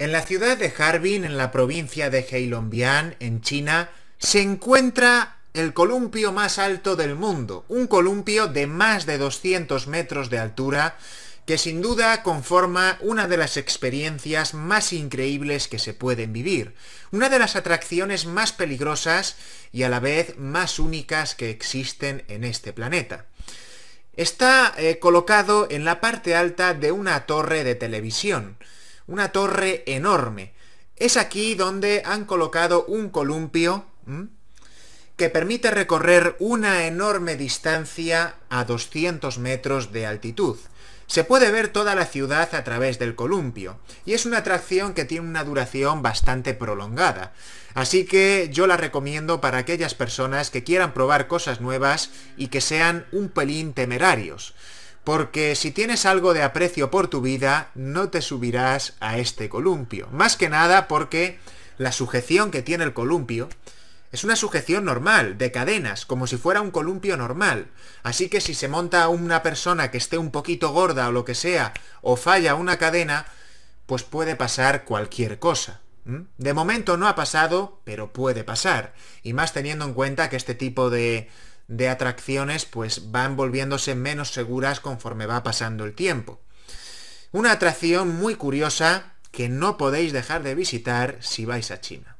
En la ciudad de Harbin, en la provincia de Heilongjiang, en China, se encuentra el columpio más alto del mundo, un columpio de más de 200 metros de altura, que sin duda conforma una de las experiencias más increíbles que se pueden vivir, una de las atracciones más peligrosas y a la vez más únicas que existen en este planeta. Está eh, colocado en la parte alta de una torre de televisión, una torre enorme. Es aquí donde han colocado un columpio que permite recorrer una enorme distancia a 200 metros de altitud. Se puede ver toda la ciudad a través del columpio, y es una atracción que tiene una duración bastante prolongada. Así que yo la recomiendo para aquellas personas que quieran probar cosas nuevas y que sean un pelín temerarios porque si tienes algo de aprecio por tu vida, no te subirás a este columpio. Más que nada porque la sujeción que tiene el columpio es una sujeción normal, de cadenas, como si fuera un columpio normal. Así que si se monta una persona que esté un poquito gorda o lo que sea, o falla una cadena, pues puede pasar cualquier cosa. De momento no ha pasado, pero puede pasar. Y más teniendo en cuenta que este tipo de, de atracciones pues van volviéndose menos seguras conforme va pasando el tiempo. Una atracción muy curiosa que no podéis dejar de visitar si vais a China.